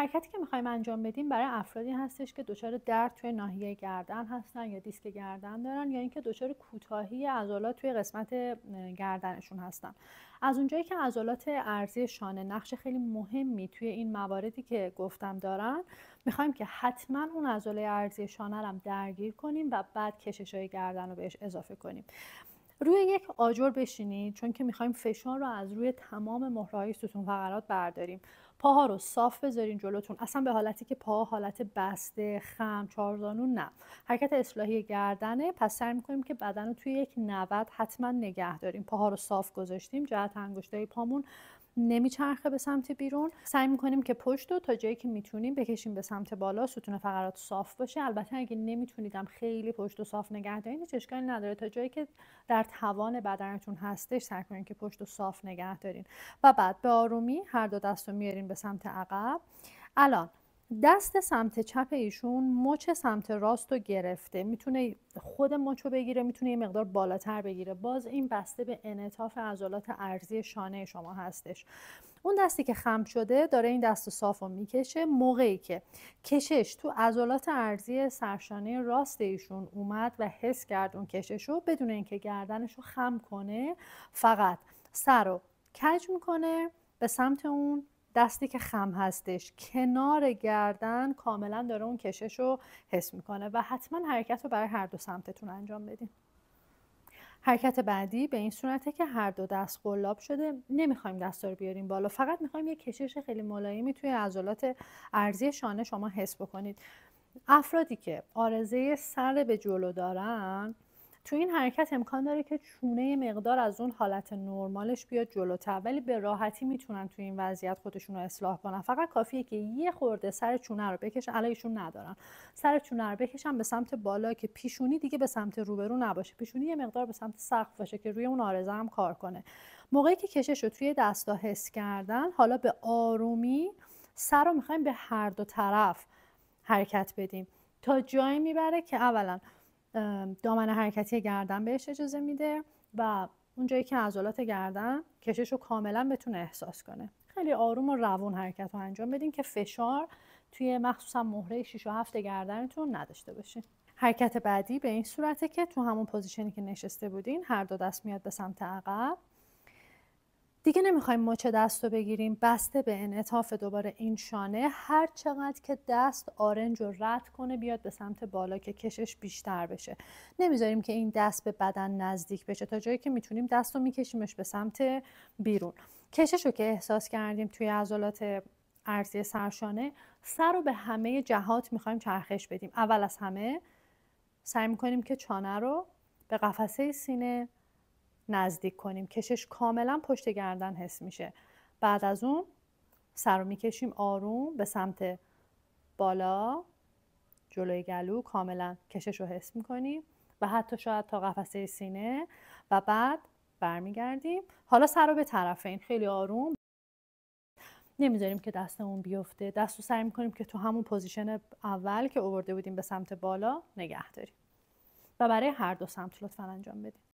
حرکتی که میخوایم انجام بدیم برای افرادی هستش که دچار درد توی ناحیه گردن هستن یا دیسک گردن دارن یا اینکه دچار کوتاهی عضلات توی قسمت گردنشون هستن از اونجایی که عضلات ارزی شانه نقش خیلی مهمی توی این مواردی که گفتم دارن میخوایم که حتما اون عضله ارزی شانه رو درگیر کنیم و بعد کشش های گردن رو بهش اضافه کنیم روی یک آجر بشینید چون که میخوایم فشار رو از روی تمام مهرهای ستون فقرات برداریم پاها رو صاف بذارین جلوتون اصلا به حالتی که پاها حالت بسته خم چارزانو نه حرکت اصلاحی گردنه پس سعی میکنیم که بدن رو توی یک نود حتما نگه داریم پاها رو صاف گذاشتیم جهت انگشتای پامون نمیچرخه به سمت بیرون سعی میکنیم که پشت رو تا جایی که میتونیم بکشیم به سمت بالا ستون فقرات صاف باشه البته اگه نمیتونیدم خیلی پشت و صاف نگه دارین نداره تا جایی که در توان بدنتون هستش سعی کنین که پشت و صاف نگه دارین و بعد به آرومی هر دو دست رو میارین به سمت عقب الان دست سمت چپ ایشون مچ سمت راست رو گرفته میتونه خود مچ رو بگیره میتونه یه مقدار بالاتر بگیره باز این بسته به انعطاف عضلات ارزی شانه شما هستش اون دستی که خم شده داره این دست صاف میکشه موقعی که کشش تو عضلات ارزی سرشانه راست ایشون اومد و حس کرد اون کشش رو بدون اینکه گردنش رو خم کنه فقط سر رو کج میکنه به سمت اون دستی که خم هستش کنار گردن کاملا داره اون کشش رو حس میکنه و حتما حرکت رو برای هر دو سمتتون انجام بدین حرکت بعدی به این صورته که هر دو دست قلاب شده نمیخوایم دستا رو بیاریم بالا فقط میخوایم یه کشش خیلی ملایمی توی عضلات ارزی شانه شما حس بکنید افرادی که آرزه سر به جلو دارن تو این حرکت امکان داره که چونه مقدار از اون حالت نرمالش بیاد جلوتر ولی به راحتی میتونن تو این وضعیت خودشون رو اصلاح کنن فقط کافیه که یه خورده سر چونه رو بکشن علایشون ندارن سر چونه رو بکشن به سمت بالا که پیشونی دیگه به سمت روبرو نباشه پیشونی یه مقدار به سمت سقف باشه که روی اون آرزه هم کار کنه موقعی که کشش رو توی دستا حس کردن حالا به آرومی سر رو میخوایم به هر دو طرف حرکت بدیم تا جایی میبره که اولا دامن حرکتی گردن بهش اجازه میده و اونجایی که عضلات گردن کشش رو کاملا بتونه احساس کنه خیلی آروم و روون حرکت رو انجام بدین که فشار توی مخصوصا مهره 6 و 7 گردنتون نداشته باشین حرکت بعدی به این صورته که تو همون پوزیشنی که نشسته بودین هر دو دست میاد به سمت عقب دیگه نمیخوایم مچ دست رو بگیریم بسته به انعطاف دوباره این شانه هر چقدر که دست آرنج رو رد کنه بیاد به سمت بالا که کشش بیشتر بشه نمیذاریم که این دست به بدن نزدیک بشه تا جایی که میتونیم دست رو میکشیمش به سمت بیرون کشش رو که احساس کردیم توی عضلات ارزی سرشانه سر رو به همه جهات میخوایم چرخش بدیم اول از همه سعی میکنیم که چانه رو به قفسه سینه نزدیک کنیم کشش کاملا پشت گردن حس میشه بعد از اون سر رو میکشیم آروم به سمت بالا جلوی گلو کاملا کشش رو حس میکنیم و حتی شاید تا قفسه سینه و بعد برمیگردیم حالا سر رو به طرفین خیلی آروم نمیذاریم که دستمون بیفته دست رو سعی میکنیم که تو همون پوزیشن اول که اوورده بودیم به سمت بالا نگه داریم و برای هر دو سمت لطفا انجام بدیم